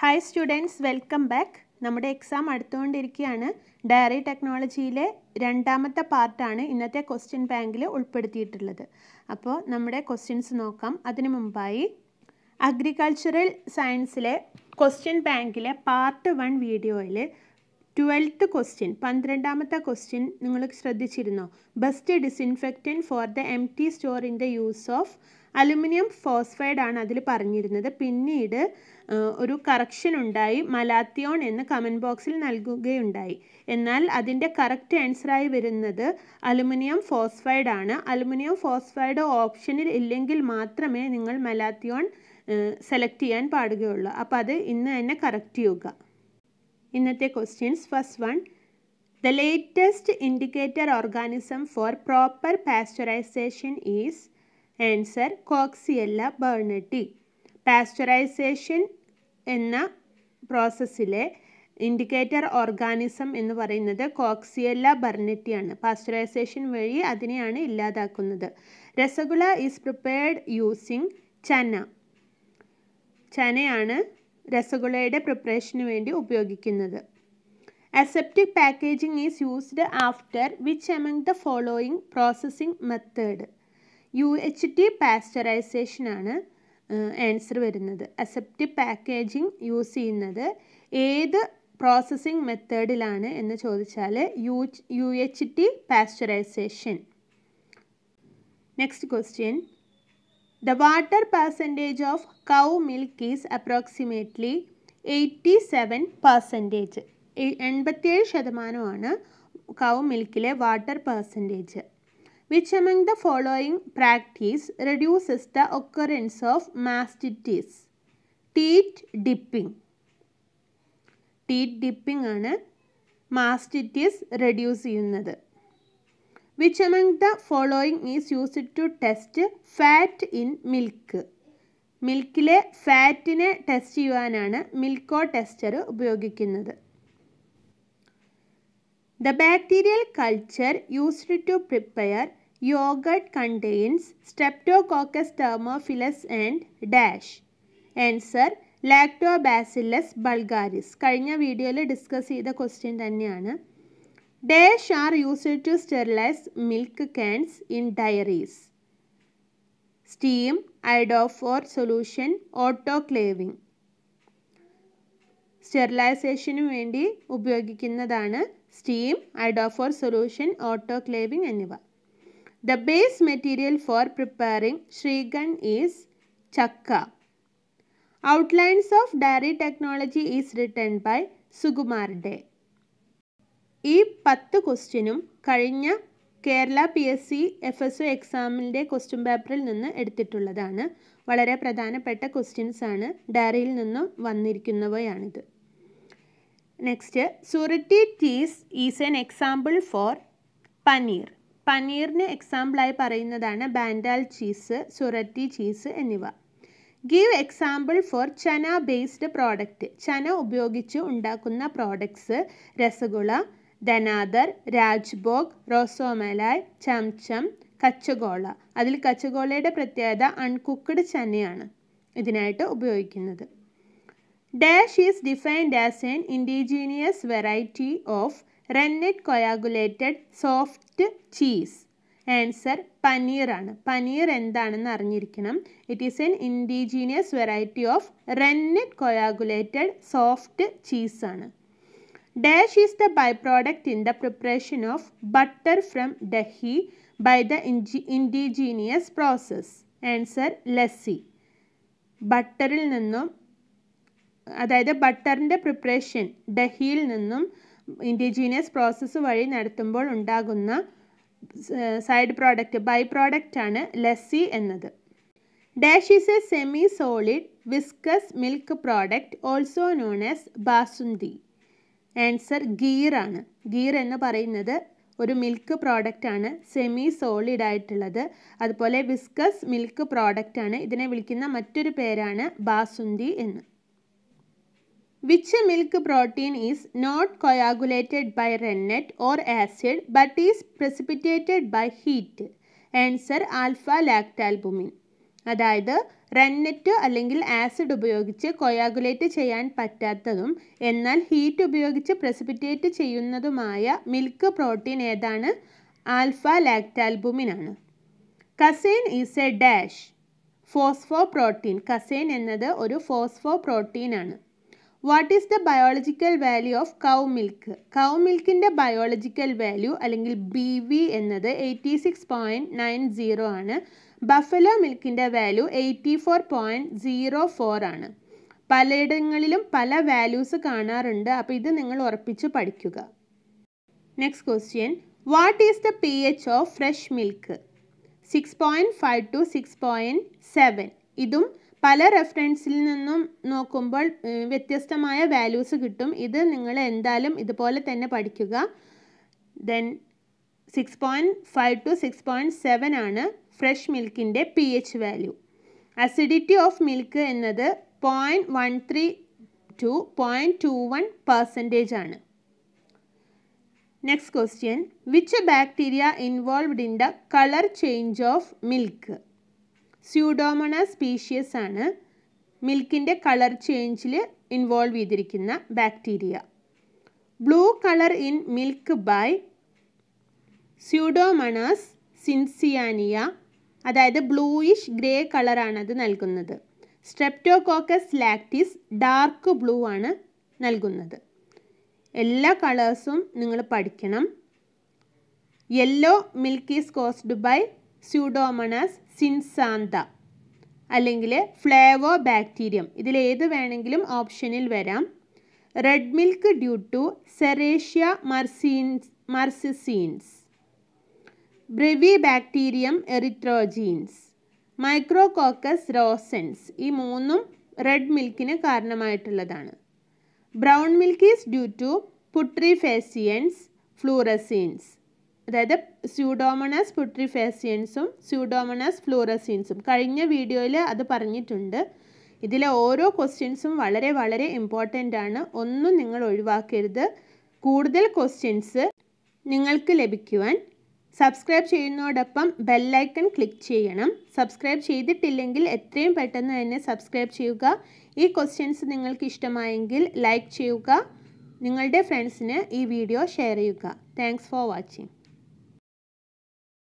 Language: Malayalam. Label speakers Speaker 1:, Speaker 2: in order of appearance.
Speaker 1: ഹായ് സ്റ്റുഡൻസ് വെൽക്കം ബാക്ക് നമ്മുടെ എക്സാം അടുത്തുകൊണ്ടിരിക്കുകയാണ് ഡയറി ടെക്നോളജിയിലെ രണ്ടാമത്തെ പാർട്ടാണ് ഇന്നത്തെ ക്വസ്റ്റ്യൻ ബാങ്കിൽ ഉൾപ്പെടുത്തിയിട്ടുള്ളത് അപ്പോൾ നമ്മുടെ ക്വസ്റ്റ്യൻസ് നോക്കാം അതിനു മുമ്പായി അഗ്രികൾച്ചറൽ സയൻസിലെ ക്വസ്റ്റ്യൻ ബാങ്കിലെ പാർട്ട് വൺ വീഡിയോയിൽ ട്വൽത്ത് ക്വസ്റ്റ്യൻ പന്ത്രണ്ടാമത്തെ ക്വസ്റ്റ്യൻ നിങ്ങൾ ശ്രദ്ധിച്ചിരുന്നോ best disinfectant for the M T സ്റ്റോറിൻ്റെ യൂസ് ഓഫ് അലുമിനിയം ഫോസ്ഫൈഡ് ആണ് അതിൽ പറഞ്ഞിരുന്നത് പിന്നീട് ഒരു കറക്ഷൻ ഉണ്ടായി മലാത്തിയോൺ എന്ന് കമൻറ്റ് ബോക്സിൽ നൽകുകയുണ്ടായി എന്നാൽ അതിൻ്റെ കറക്റ്റ് ആൻസറായി വരുന്നത് അലുമിനിയം ഫോസ്ഫൈഡ് ആണ് അലുമിനിയം ഫോസ്ഫൈഡ് ഓപ്ഷനിൽ ഇല്ലെങ്കിൽ മാത്രമേ നിങ്ങൾ മലാത്തിയോൺ സെലക്ട് ചെയ്യാൻ പാടുകയുള്ളൂ അപ്പോൾ അത് ഇന്ന് തന്നെ കറക്റ്റ് ചെയ്യുക ഇന്നത്തെ questions first one the latest indicator organism for proper pasteurization is answer Coxiella burnetii pasteurization എന്ന പ്രോസസ്സിലെ ഇൻഡിക്കേറ്റർ ഓർഗാനിസം എന്ന് പറയുന്നത് കോക്സിയല്ല ബർണറ്റിയാണ് പാസ്ചറൈസേഷൻ വഴി അതിനെയാണ് ഇല്ലാതാക്കുന്നത് rasgulla is prepared using chhena ചനയാണ് രസഗുളയുടെ പ്രിപ്പറേഷന് വേണ്ടി ഉപയോഗിക്കുന്നത് aseptic packaging is used after which among the following processing method U H T പാസ്ചറൈസേഷനാണ് ആൻസർ വരുന്നത് അസെപ്റ്റ് പാക്കേജിങ് യൂസ് ചെയ്യുന്നത് ഏത് പ്രോസസ്സിങ് മെത്തേഡിലാണ് എന്ന് ചോദിച്ചാൽ U U H T pasteurization next question the water percentage of cow milk is approximately eighty seven percentage എൺപത്തിയേഴ് ശതമാനമാണ് കൗ മിൽക്കിലെ water percentage which among the following practice reduces the occurrence of mastitis teat dipping teat dipping ആണ് മാസ്റ്റിറ്റീസ് റെഡ്യൂസ് ചെയ്യുന്നത് which among the following is used to test fat in milk മിൽക്കിലെ ഫാറ്റിനെ ടെസ്റ്റ് ചെയ്യുവാനാണ് മിൽക്കോ ടെസ്റ്റർ ഉപയോഗിക്കുന്നത് the bacterial culture used to prepare Yogurt contains Streptococcus thermophilus and dash. Answer Lactobacillus bulgaris. കഴിഞ്ഞ വീഡിയോയിൽ ഡിസ്കസ് ചെയ്ത ക്വസ്റ്റ്യൻ തന്നെയാണ് dash are used to sterilize milk cans in dairies steam iodophor solution autoclaving സ്റ്റെറിലൈസേഷനു വേണ്ടി ഉപയോഗിക്കുന്നതാണ് സ്റ്റീം ഐഡോഫോർ സൊല്യൂഷൻ ഓട്ടോക്ലേവിംഗ് എന്നിവ the base material for preparing shrikhand is chakka outlines of dairy technology is written by Sukumar De ഈ പത്ത് ക്വസ്റ്റ്യനും കഴിഞ്ഞ Kerala P S C F S O എക്സാമിൻ്റെ ക്വസ്റ്റ്യൻ പേപ്പറിൽ നിന്ന് എടുത്തിട്ടുള്ളതാണ് വളരെ പ്രധാനപ്പെട്ട ക്വസ്റ്റ്യൻസ് ആണ് ഡയറിയിൽ നിന്നും വന്നിരിക്കുന്നവയാണിത് next Surti cheese is an example for paneer പനീറിന് എക്സാമ്പിളായി പറയുന്നതാണ് ബാൻഡാൽ ചീസ് സുരട്ടി ചീസ് എന്നിവ give example for chhena based product chhena ഉപയോഗിച്ച് ഉണ്ടാക്കുന്ന പ്രോഡക്ട്സ് രസഗുള ധനാദർ രാജ്ഭോഗ് റോസോമലായ് ചംചം കച്ചഗോള അതിൽ കച്ചഗോളയുടെ പ്രത്യേകത അൺകുക്ക്ഡ് ചനയാണ് ഇതിനായിട്ട് ഉപയോഗിക്കുന്നത് dash is defined as an indigenous variety of rennet coagulated soft cheese answer പനീറാണ് പനീർ എന്താണെന്ന് അറിഞ്ഞിരിക്കണം it is an indigenous variety of rennet coagulated soft ചീസാണ് dash is the by product in the preparation of butter from dahi by the ഇൻജി ഇൻഡിജീനിയസ് പ്രോസസ് ആൻസർ ലസ്സി ബട്ടറിൽ നിന്നും അതായത് ബട്ടറിൻ്റെ പ്രിപ്പറേഷൻ ഡഹിയിൽ നിന്നും ഇൻഡിജീനിയസ് പ്രോസസ്സ് വഴി നടത്തുമ്പോൾ ഉണ്ടാകുന്ന സൈഡ് പ്രോഡക്റ്റ് ബൈ പ്രോഡക്റ്റ് ആണ് ലസ്സി എന്നത് dash is a semi solid viscous milk product also known as basundi answer kheer ആണ് ഗീർ എന്ന് പറയുന്നത് ഒരു മിൽക്ക് പ്രോഡക്റ്റ് ആണ് സെമി സോളിഡ് ആയിട്ടുള്ളത് അതുപോലെ വിസ്കസ് മിൽക്ക് പ്രോഡക്റ്റ് ആണ് ഇതിനെ വിളിക്കുന്ന മറ്റൊരു പേരാണ് ബാസുന്തി എന്ന് Which milk protein is not coagulated by rennet or acid but is precipitated by heat? Answer alpha lactalbumin അതായത് റെന്നറ്റ് അല്ലെങ്കിൽ ആസിഡ് ഉപയോഗിച്ച് കൊയാഗുലേറ്റ് ചെയ്യാൻ പറ്റാത്തതും എന്നാൽ ഹീറ്റ് ഉപയോഗിച്ച് പ്രസിപ്പിറ്റേറ്റ് ചെയ്യുന്നതുമായ മിൽക്ക് പ്രോട്ടീൻ ഏതാണ് ആൽഫ ലാക്റ്റാൽബുമിനാണ് casein is a dash phospho protein casein എന്നത് ഒരു ഫോസ്ഫോ പ്രോട്ടീനാണ് what is the biological value of cow milk cow മിൽക്കിൻ്റെ ബയോളജിക്കൽ വാല്യൂ അല്ലെങ്കിൽ ബി വി എന്നത് eighty six point nine zero ആണ് ബഫലോ മിൽക്കിൻ്റെ value eighty four point zero four ആണ് പലയിടങ്ങളിലും പല വാല്യൂസ് കാണാറുണ്ട് അപ്പോൾ ഇത് നിങ്ങൾ ഉറപ്പിച്ച് പഠിക്കുക next question what is the P H of fresh milk six point five to six point seven ഇതും പല റെഫറൻസിൽ നിന്നും നോക്കുമ്പോൾ വ്യത്യസ്തമായ വാല്യൂസ് കിട്ടും ഇത് നിങ്ങൾ എന്തായാലും ഇതുപോലെ തന്നെ പഠിക്കുക then six point five to six point seven ആണ് ഫ്രഷ് മിൽക്കിൻ്റെ P H value acidity of milk എന്നത് point one three to point two one percentage ആണ് next question which bacteria involved in the colour change of milk Pseudomonas species ആണ് മിൽക്കിൻ്റെ കളർ ചേഞ്ചിൽ ഇൻവോൾവ് ചെയ്തിരിക്കുന്ന bacteria blue colour in milk by Pseudomonas syncyanea അതായത് ബ്ലൂയിഷ് ഗ്രേ കളറാണ് അത് നൽകുന്നത് സ്ട്രെപ്റ്റോകോക്കസ് ലാക്റ്റിസ് ഡാർക്ക് ബ്ലൂ ആണ് നൽകുന്നത് എല്ലാ കളേഴ്സും നിങ്ങൾ പഠിക്കണം yellow milk is caused by Pseudomonas synxantha അല്ലെങ്കിൽ ഫ്ലേവോ ബാക്ടീരിയം ഇതിലേത് വേണമെങ്കിലും ഓപ്ഷനിൽ വരാം red milk due to Serratia marcescens marcescens Brevibacterium erythrogenes Micrococcus roseus ഈ മൂന്നും റെഡ് മിൽക്കിന് കാരണമായിട്ടുള്ളതാണ് brown milk is due to putrefaciens fluorescens അതായത് സ്യൂഡോമണസ് പുട്രിഫേസിയൻസും സ്യൂഡോമണസ് ഫ്ലൂറസിയൻസും കഴിഞ്ഞ വീഡിയോയിൽ അത് പറഞ്ഞിട്ടുണ്ട് ഇതിലെ ഓരോ ക്വസ്റ്റ്യൻസും വളരെ വളരെ ഇമ്പോർട്ടൻ്റ് ആണ് ഒന്നും നിങ്ങൾ ഒഴിവാക്കരുത് കൂടുതൽ ക്വസ്റ്റ്യൻസ് നിങ്ങൾക്ക് ലഭിക്കുവാൻ സബ്സ്ക്രൈബ് ചെയ്യുന്നതോടൊപ്പം ബെല്ലൈക്കൺ ക്ലിക്ക് ചെയ്യണം സബ്സ്ക്രൈബ് ചെയ്തിട്ടില്ലെങ്കിൽ എത്രയും പെട്ടെന്ന് തന്നെ സബ്സ്ക്രൈബ് ചെയ്യുക ഈ ക്വസ്റ്റ്യൻസ് നിങ്ങൾക്ക് ഇഷ്ടമായെങ്കിൽ ലൈക്ക് ചെയ്യുക നിങ്ങളുടെ ഫ്രണ്ട്സിന് ഈ വീഡിയോ ഷെയർ ചെയ്യുക താങ്ക്സ് ഫോർ വാച്ചിങ്